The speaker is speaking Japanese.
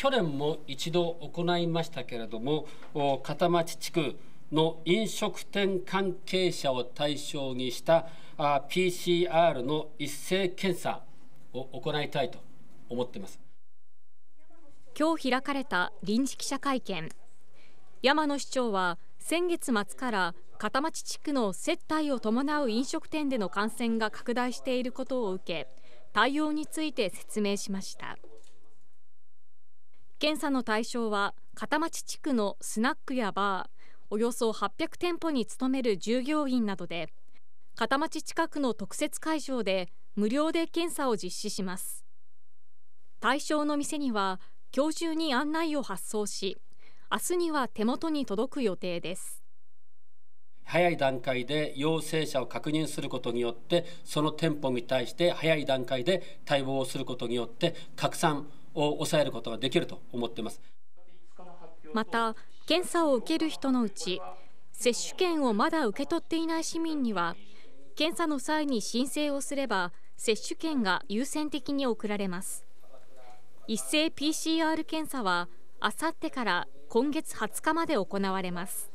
去年も一度行いましたけれども片町地区の飲食店関係者を対象にしたあ PCR の一斉検査を行いたいと思っています今日開かれた臨時記者会見山野市長は先月末から片町地区の接待を伴う飲食店での感染が拡大していることを受け対応について説明しました検査の対象は片町地区のスナックやバーおよそ800店舗に勤める従業員などで片町近くの特設会場で無料で検査を実施します対象の店には今日中に案内を発送し明日には手元に届く予定です早い段階で陽性者を確認することによってその店舗に対して早い段階で対応をすることによって拡散を抑えることができると思っていますまた検査を受ける人のうち接種券をまだ受け取っていない市民には検査の際に申請をすれば接種券が優先的に送られます一斉 PCR 検査はあさってから今月20日まで行われます